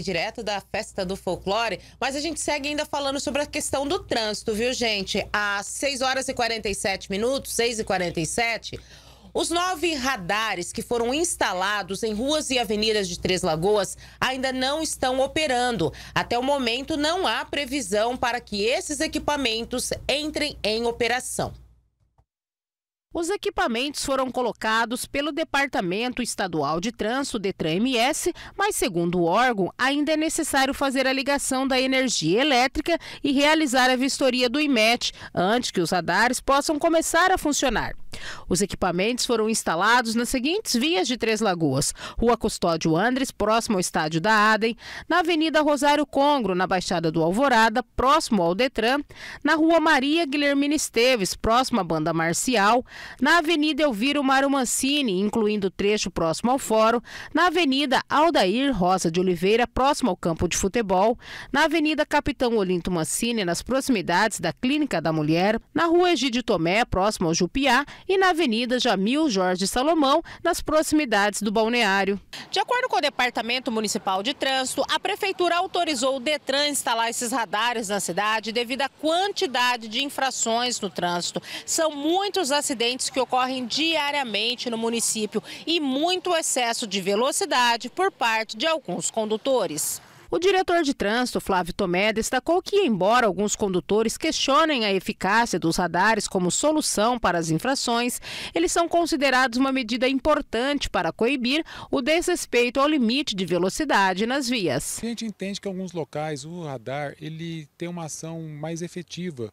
direto da festa do folclore, mas a gente segue ainda falando sobre a questão do trânsito, viu, gente? Às 6 horas e 47 minutos, 6 e 47, os nove radares que foram instalados em ruas e avenidas de Três Lagoas ainda não estão operando. Até o momento, não há previsão para que esses equipamentos entrem em operação. Os equipamentos foram colocados pelo Departamento Estadual de Trânsito, DETRAN-MS, mas segundo o órgão, ainda é necessário fazer a ligação da energia elétrica e realizar a vistoria do IMET antes que os radares possam começar a funcionar. Os equipamentos foram instalados nas seguintes vias de Três Lagoas: Rua Custódio Andres, próximo ao estádio da Adem, na Avenida Rosário Congro, na Baixada do Alvorada, próximo ao Detran, na Rua Maria Guilhermina Esteves, próximo à Banda Marcial, na Avenida Elviro Maro Mancini, incluindo o trecho próximo ao Fórum, na Avenida Aldair Rosa de Oliveira, próximo ao campo de futebol, na Avenida Capitão Olinto Mancini, nas proximidades da Clínica da Mulher, na Rua Egídio Tomé, próximo ao Jupiá e na Avenida Jamil Jorge Salomão, nas proximidades do balneário. De acordo com o Departamento Municipal de Trânsito, a Prefeitura autorizou o Detran instalar esses radares na cidade devido à quantidade de infrações no trânsito. São muitos acidentes que ocorrem diariamente no município e muito excesso de velocidade por parte de alguns condutores. O diretor de trânsito, Flávio Tomé, destacou que, embora alguns condutores questionem a eficácia dos radares como solução para as infrações, eles são considerados uma medida importante para coibir o desrespeito ao limite de velocidade nas vias. A gente entende que em alguns locais o radar ele tem uma ação mais efetiva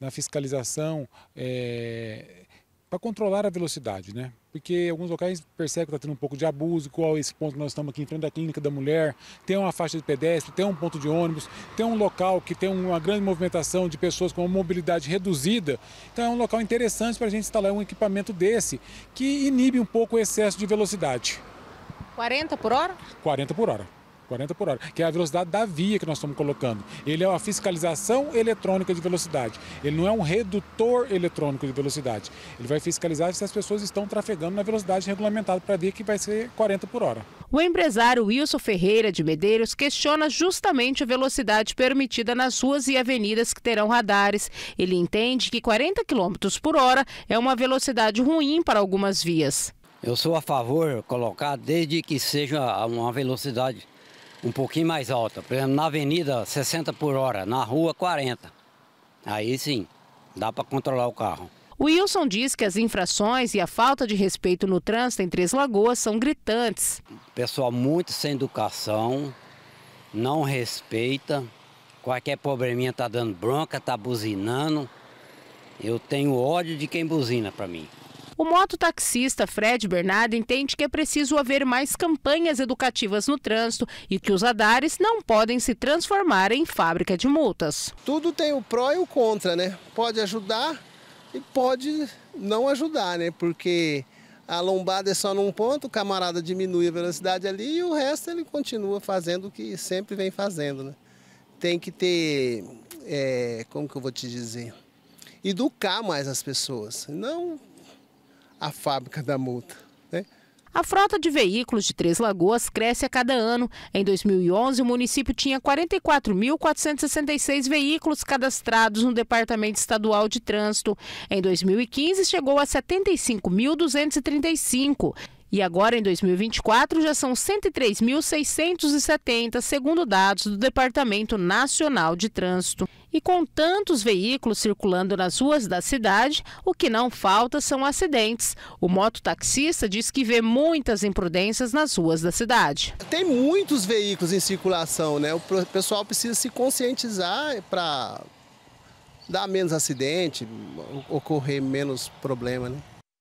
na fiscalização é, eh, para controlar a velocidade, né? porque alguns locais percebem que está tendo um pouco de abuso, qual é esse ponto que nós estamos aqui em frente à clínica da mulher, tem uma faixa de pedestre, tem um ponto de ônibus, tem um local que tem uma grande movimentação de pessoas com mobilidade reduzida. Então é um local interessante para a gente instalar um equipamento desse, que inibe um pouco o excesso de velocidade. 40 por hora? 40 por hora. 40 por hora, que é a velocidade da via que nós estamos colocando. Ele é uma fiscalização eletrônica de velocidade. Ele não é um redutor eletrônico de velocidade. Ele vai fiscalizar se as pessoas estão trafegando na velocidade regulamentada para a via, que vai ser 40 por hora. O empresário Wilson Ferreira de Medeiros questiona justamente a velocidade permitida nas ruas e avenidas que terão radares. Ele entende que 40 km por hora é uma velocidade ruim para algumas vias. Eu sou a favor colocar desde que seja uma velocidade um pouquinho mais alta. Por exemplo, na avenida 60 por hora, na rua 40. Aí sim, dá para controlar o carro. Wilson diz que as infrações e a falta de respeito no trânsito em Três Lagoas são gritantes. Pessoal muito sem educação, não respeita, qualquer probleminha tá dando bronca, tá buzinando. Eu tenho ódio de quem buzina para mim. O mototaxista Fred Bernardo entende que é preciso haver mais campanhas educativas no trânsito e que os adares não podem se transformar em fábrica de multas. Tudo tem o pró e o contra, né? Pode ajudar e pode não ajudar, né? Porque a lombada é só num ponto, o camarada diminui a velocidade ali e o resto ele continua fazendo o que sempre vem fazendo. Né? Tem que ter, é, como que eu vou te dizer, educar mais as pessoas, não a fábrica da multa. Né? A frota de veículos de Três Lagoas cresce a cada ano. Em 2011, o município tinha 44.466 veículos cadastrados no Departamento Estadual de Trânsito. Em 2015, chegou a 75.235. E agora, em 2024, já são 103.670, segundo dados do Departamento Nacional de Trânsito. E com tantos veículos circulando nas ruas da cidade, o que não falta são acidentes. O mototaxista diz que vê muitas imprudências nas ruas da cidade. Tem muitos veículos em circulação, né? O pessoal precisa se conscientizar para dar menos acidente, ocorrer menos problema, né?